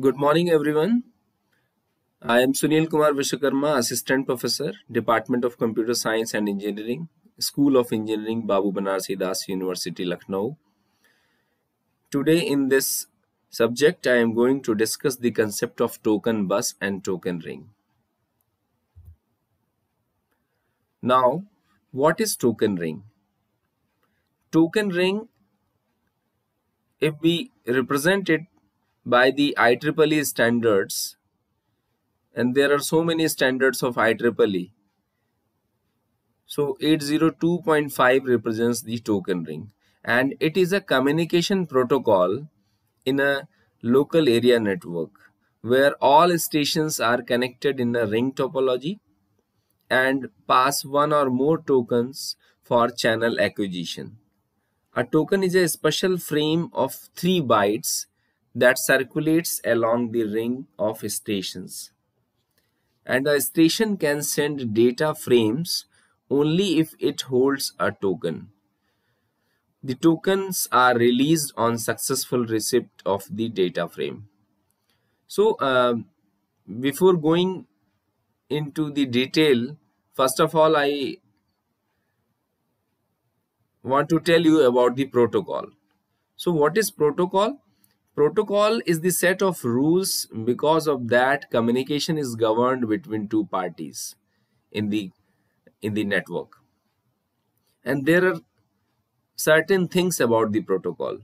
Good morning, everyone. I am Sunil Kumar Vishwakarma, Assistant Professor, Department of Computer Science and Engineering, School of Engineering, Babu Banarsi Das University, Lucknow. Today, in this subject, I am going to discuss the concept of token bus and token ring. Now, what is token ring? Token ring, if we represent it by the IEEE standards and there are so many standards of IEEE. So 802.5 represents the token ring and it is a communication protocol in a local area network where all stations are connected in a ring topology and pass one or more tokens for channel acquisition. A token is a special frame of 3 bytes that circulates along the ring of stations. And a station can send data frames only if it holds a token. The tokens are released on successful receipt of the data frame. So uh, before going into the detail, first of all, I want to tell you about the protocol. So what is protocol? Protocol is the set of rules because of that communication is governed between two parties in the in the network. And there are certain things about the protocol.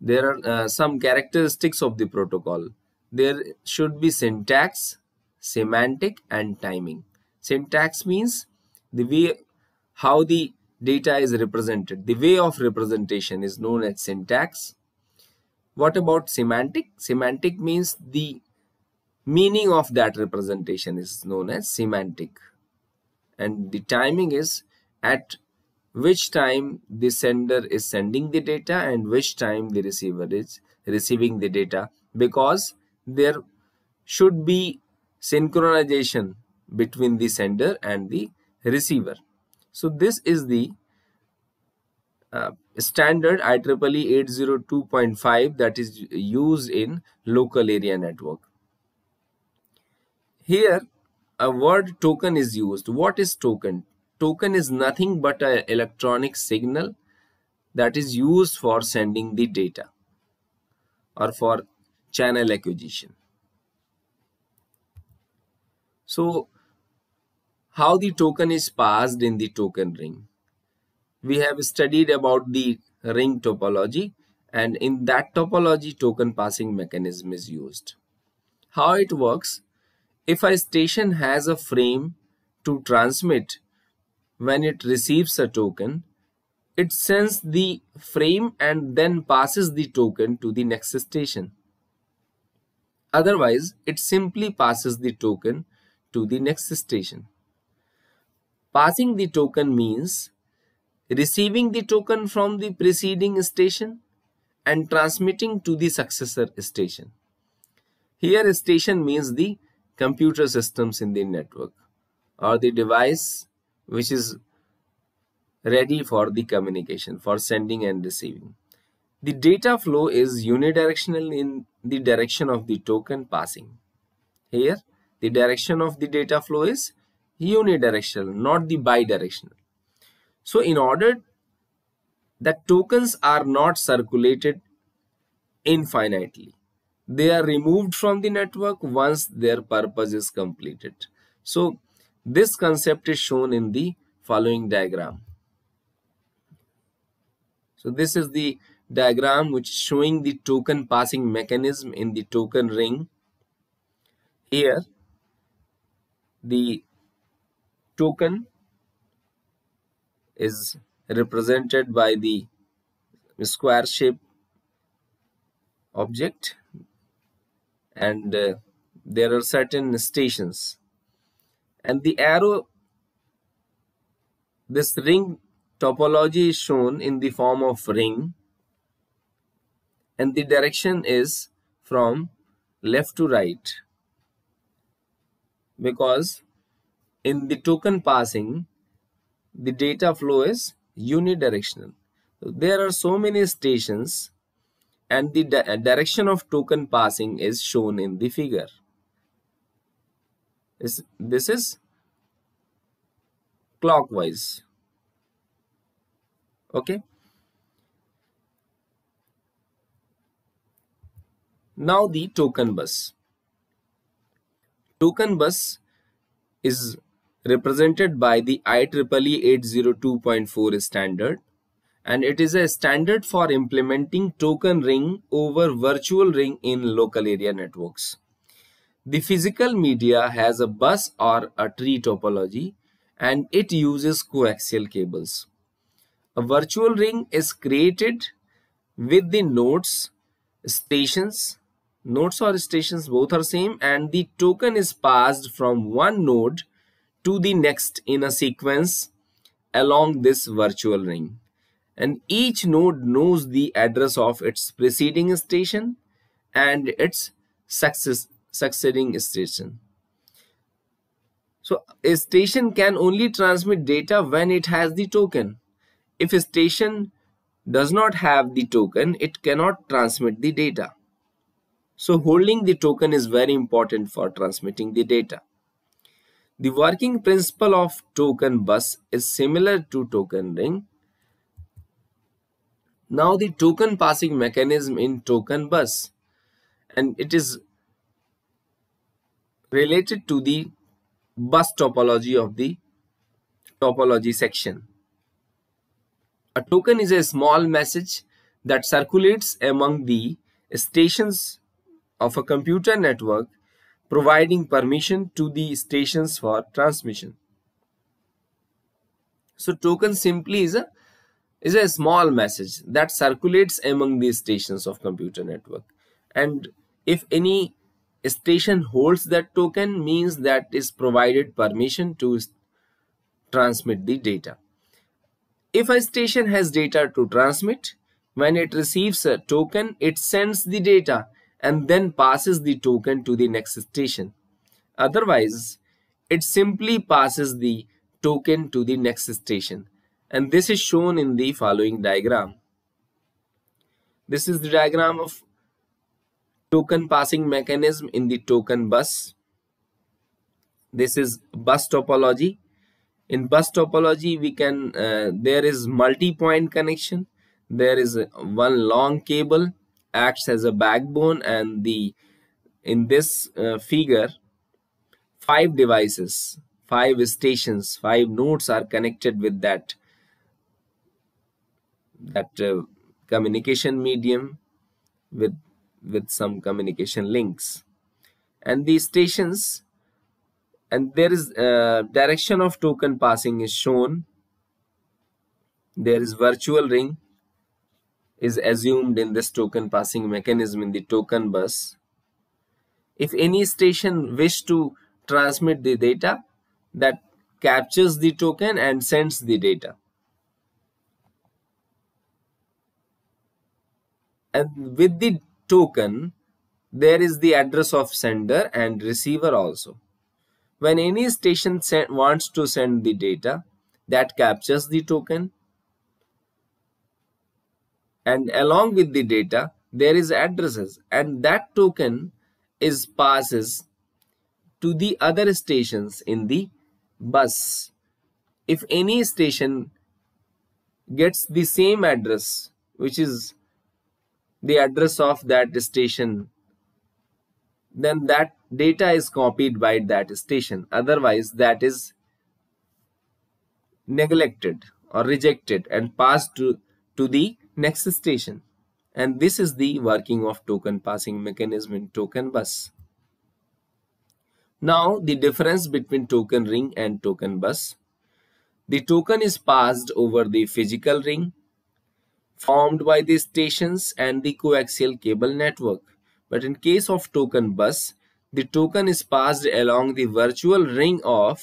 There are uh, some characteristics of the protocol. There should be syntax, semantic and timing. Syntax means the way how the data is represented. The way of representation is known as syntax what about semantic? Semantic means the meaning of that representation is known as semantic. And the timing is at which time the sender is sending the data and which time the receiver is receiving the data because there should be synchronization between the sender and the receiver. So this is the uh, standard IEEE 802.5 that is used in local area network. Here a word token is used. What is token? Token is nothing but an electronic signal that is used for sending the data or for channel acquisition. So how the token is passed in the token ring? we have studied about the ring topology and in that topology token passing mechanism is used. How it works? If a station has a frame to transmit when it receives a token, it sends the frame and then passes the token to the next station. Otherwise, it simply passes the token to the next station. Passing the token means receiving the token from the preceding station and transmitting to the successor station. Here station means the computer systems in the network or the device which is ready for the communication for sending and receiving. The data flow is unidirectional in the direction of the token passing. Here the direction of the data flow is unidirectional not the bidirectional. So in order that tokens are not circulated infinitely, they are removed from the network once their purpose is completed. So this concept is shown in the following diagram. So this is the diagram which is showing the token passing mechanism in the token ring. Here the token is represented by the square shape object and uh, there are certain stations and the arrow this ring topology is shown in the form of ring and the direction is from left to right because in the token passing the data flow is unidirectional. There are so many stations and the di uh, direction of token passing is shown in the figure. This, this is clockwise. Okay. Now the token bus. Token bus is represented by the IEEE 802.4 standard and it is a standard for implementing token ring over virtual ring in local area networks. The physical media has a bus or a tree topology and it uses coaxial cables. A virtual ring is created with the nodes, stations, nodes or stations both are same and the token is passed from one node to the next in a sequence along this virtual ring. And each node knows the address of its preceding station and its success, succeeding station. So a station can only transmit data when it has the token. If a station does not have the token, it cannot transmit the data. So holding the token is very important for transmitting the data. The working principle of token bus is similar to token ring. Now the token passing mechanism in token bus and it is related to the bus topology of the topology section. A token is a small message that circulates among the stations of a computer network providing permission to the stations for transmission. So token simply is a is a small message that circulates among the stations of computer network and if any station holds that token means that is provided permission to transmit the data. If a station has data to transmit, when it receives a token, it sends the data and then passes the token to the next station. Otherwise, it simply passes the token to the next station and this is shown in the following diagram. This is the diagram of token passing mechanism in the token bus. This is bus topology. In bus topology, we can uh, there is multi-point connection. There is one long cable acts as a backbone and the in this uh, figure five devices five stations five nodes are connected with that that uh, communication medium with with some communication links and these stations and there is uh, direction of token passing is shown there is virtual ring is assumed in this token passing mechanism in the token bus. If any station wish to transmit the data that captures the token and sends the data. And with the token, there is the address of sender and receiver also. When any station wants to send the data that captures the token, and along with the data there is addresses and that token is passes to the other stations in the bus if any station gets the same address which is the address of that station then that data is copied by that station otherwise that is neglected or rejected and passed to to the Next station. And this is the working of token passing mechanism in token bus. Now the difference between token ring and token bus. The token is passed over the physical ring formed by the stations and the coaxial cable network. But in case of token bus, the token is passed along the virtual ring of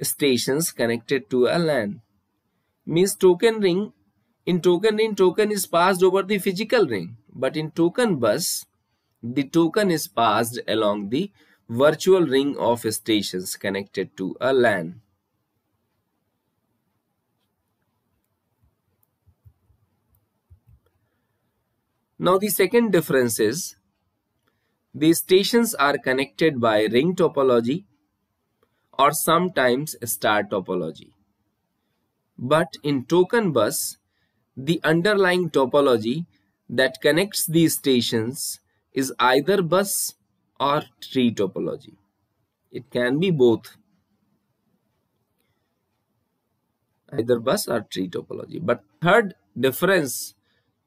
stations connected to a LAN. Means token ring in token ring, token is passed over the physical ring. But in token bus, the token is passed along the virtual ring of stations connected to a LAN. Now the second difference is the stations are connected by ring topology or sometimes star topology. But in token bus, the underlying topology that connects these stations is either bus or tree topology. It can be both. Either bus or tree topology. But third difference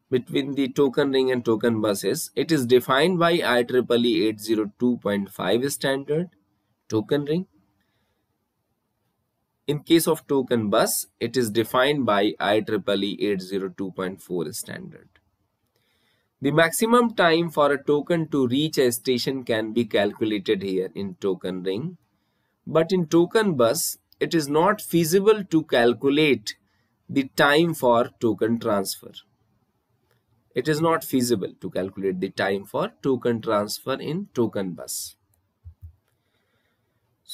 between the token ring and token bus is it is defined by IEEE 802.5 standard token ring in case of token bus, it is defined by IEEE 802.4 standard. The maximum time for a token to reach a station can be calculated here in token ring. But in token bus, it is not feasible to calculate the time for token transfer. It is not feasible to calculate the time for token transfer in token bus.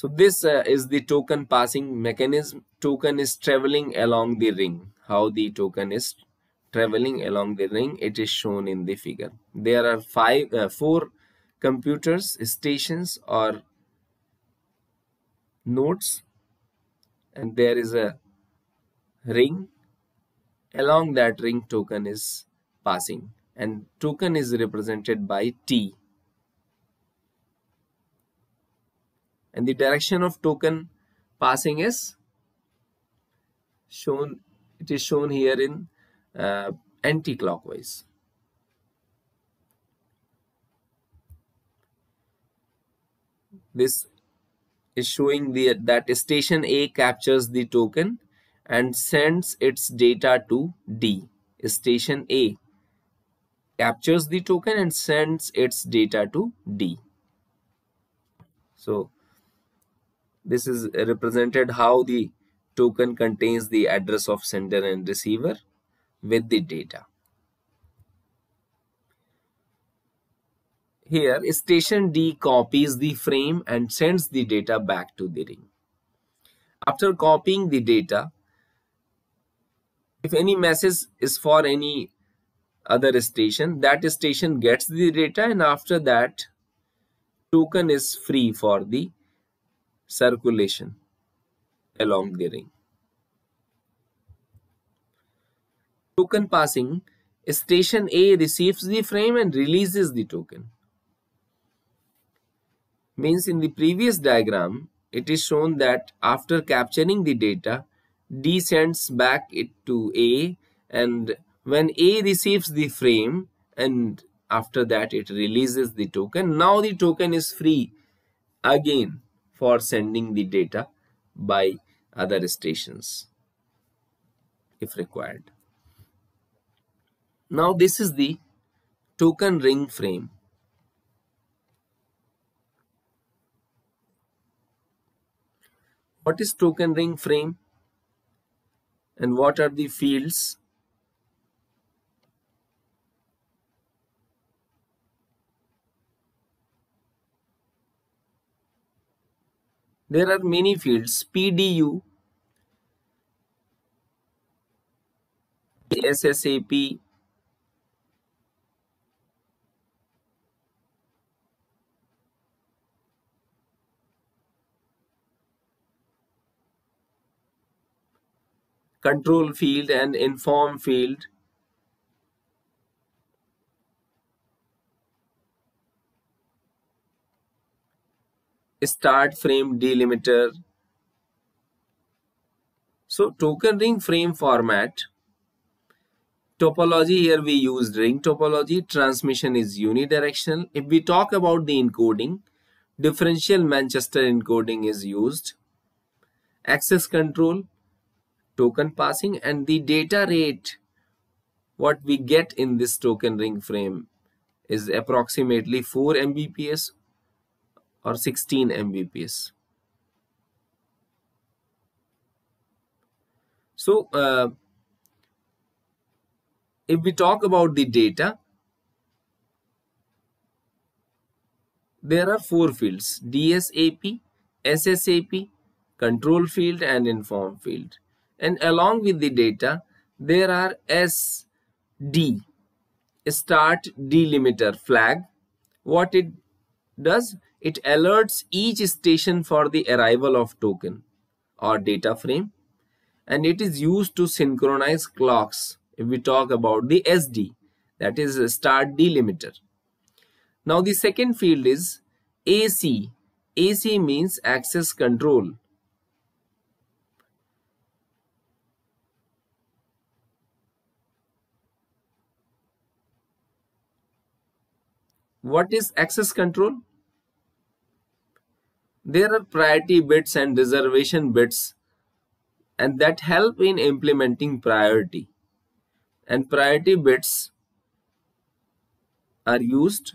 So this uh, is the token passing mechanism. Token is traveling along the ring. How the token is traveling along the ring, it is shown in the figure. There are five, uh, four computers, stations or nodes and there is a ring. Along that ring token is passing and token is represented by T and the direction of token passing is shown it is shown here in uh, anti-clockwise this is showing the that station A captures the token and sends its data to D station A captures the token and sends its data to D so this is represented how the token contains the address of sender and receiver with the data. Here, station D copies the frame and sends the data back to the ring. After copying the data, if any message is for any other station, that station gets the data and after that, token is free for the circulation along the ring. Token passing, station A receives the frame and releases the token. Means in the previous diagram, it is shown that after capturing the data, D sends back it to A and when A receives the frame and after that it releases the token. Now the token is free again for sending the data by other stations if required. Now this is the token ring frame. What is token ring frame and what are the fields there are many fields PDU, SSAP, control field and inform field start frame delimiter. So token ring frame format topology here we used ring topology transmission is unidirectional if we talk about the encoding differential manchester encoding is used access control token passing and the data rate what we get in this token ring frame is approximately 4 mbps or 16 Mbps. So uh, if we talk about the data, there are four fields DSAP, SSAP, control field and inform field. And along with the data, there are SD, start delimiter flag. What it does, it alerts each station for the arrival of token or data frame and it is used to synchronize clocks if we talk about the SD that is start delimiter. Now the second field is AC. AC means access control. What is access control? There are priority bits and reservation bits and that help in implementing priority. And priority bits are used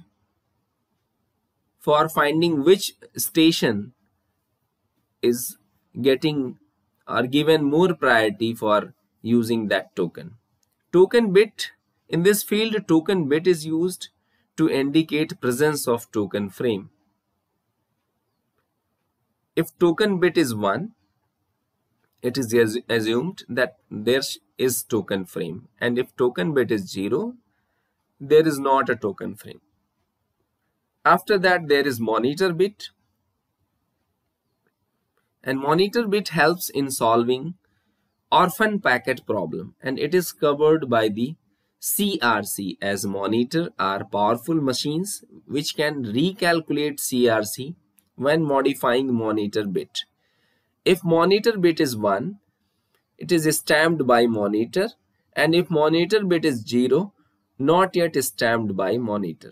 for finding which station is getting or given more priority for using that token. Token bit, in this field token bit is used to indicate presence of token frame if token bit is 1 it is assumed that there is token frame and if token bit is 0 there is not a token frame after that there is monitor bit and monitor bit helps in solving orphan packet problem and it is covered by the CRC as monitor are powerful machines which can recalculate CRC when modifying monitor bit. If monitor bit is 1, it is stamped by monitor and if monitor bit is 0, not yet stamped by monitor.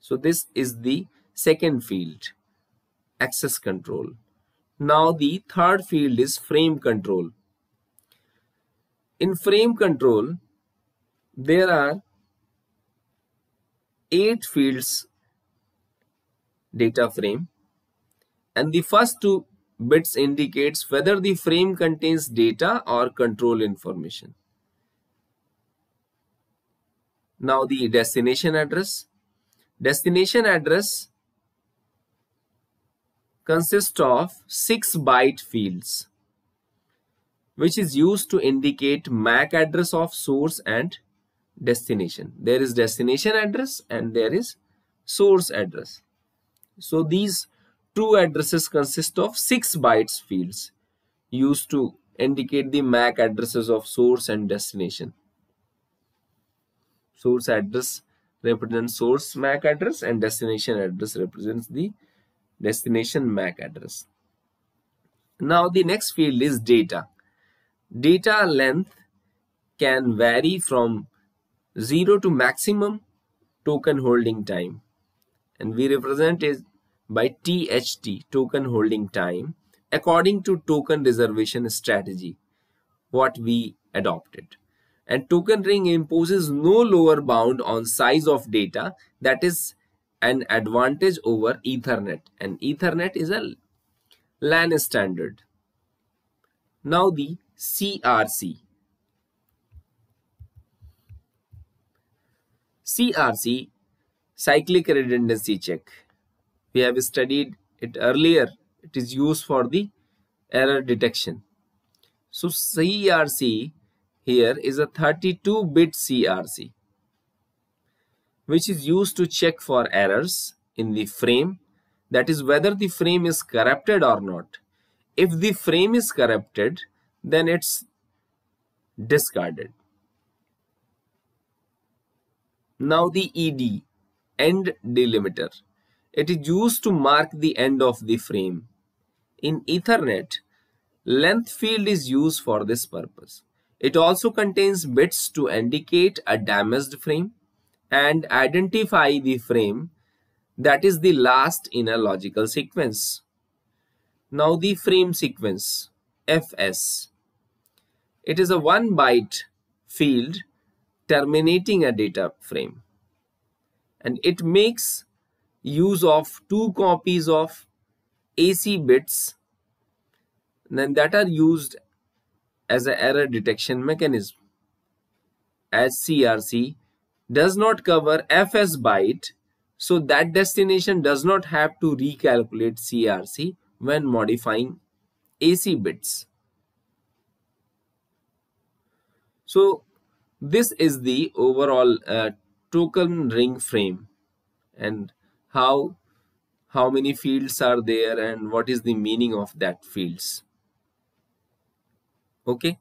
So this is the second field, access control. Now the third field is frame control. In frame control, there are eight fields data frame and the first two bits indicates whether the frame contains data or control information. Now the destination address. Destination address consists of 6 byte fields which is used to indicate MAC address of source and destination. There is destination address and there is source address. So these two addresses consist of 6 bytes fields used to indicate the MAC addresses of source and destination. Source address represents source MAC address and destination address represents the destination MAC address. Now the next field is data. Data length can vary from 0 to maximum token holding time and we represent is by THT token holding time according to token reservation strategy what we adopted and token ring imposes no lower bound on size of data that is an advantage over ethernet and ethernet is a LAN standard now the CRC CRC cyclic redundancy check we have studied it earlier. It is used for the error detection. So CRC here is a 32-bit CRC which is used to check for errors in the frame that is whether the frame is corrupted or not. If the frame is corrupted then it's discarded. Now the ED, end delimiter. It is used to mark the end of the frame. In Ethernet, length field is used for this purpose. It also contains bits to indicate a damaged frame and identify the frame that is the last in a logical sequence. Now the frame sequence FS. It is a 1 byte field terminating a data frame and it makes use of two copies of AC bits then that are used as an error detection mechanism. SCRC does not cover FS byte so that destination does not have to recalculate CRC when modifying AC bits. So this is the overall uh, token ring frame and how how many fields are there and what is the meaning of that fields okay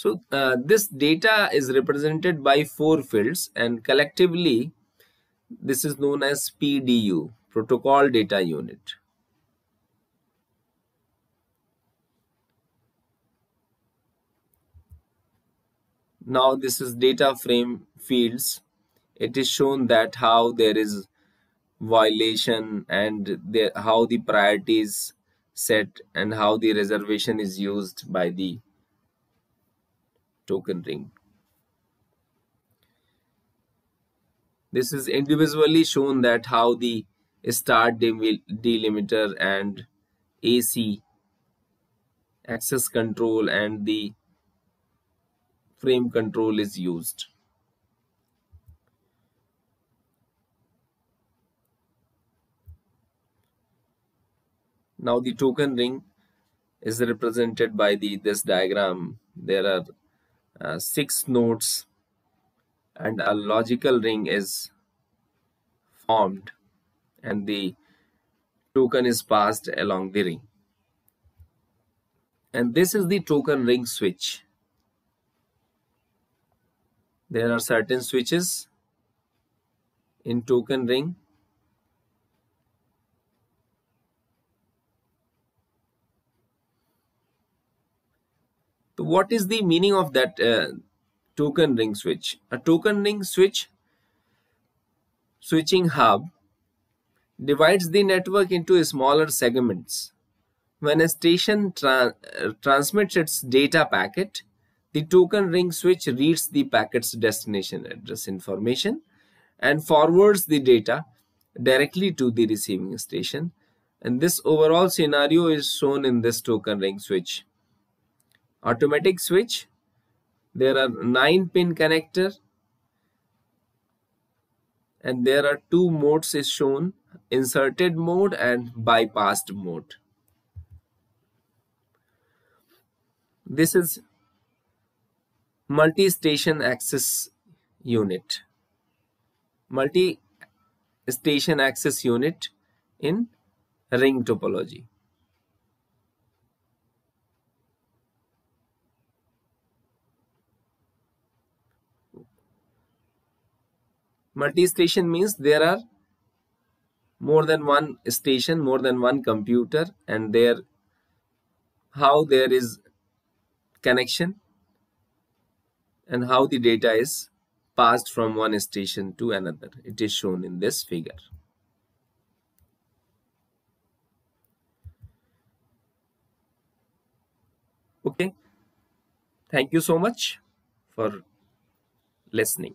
So uh, this data is represented by four fields and collectively this is known as PDU, Protocol Data Unit. now this is data frame fields it is shown that how there is violation and the, how the priority is set and how the reservation is used by the token ring this is individually shown that how the start delimiter and AC access control and the frame control is used. Now the token ring is represented by the this diagram. There are uh, six nodes and a logical ring is formed and the token is passed along the ring. And this is the token ring switch there are certain switches in token ring So what is the meaning of that uh, token ring switch? A token ring switch switching hub divides the network into smaller segments. When a station tra transmits its data packet, the token ring switch reads the packet's destination address information and forwards the data directly to the receiving station. And this overall scenario is shown in this token ring switch. Automatic switch. There are 9 pin connector. And there are two modes is shown. Inserted mode and bypassed mode. This is multi-station access unit multi-station access unit in ring topology multi-station means there are more than one station more than one computer and there how there is connection and how the data is passed from one station to another. It is shown in this figure. Okay. Thank you so much for listening.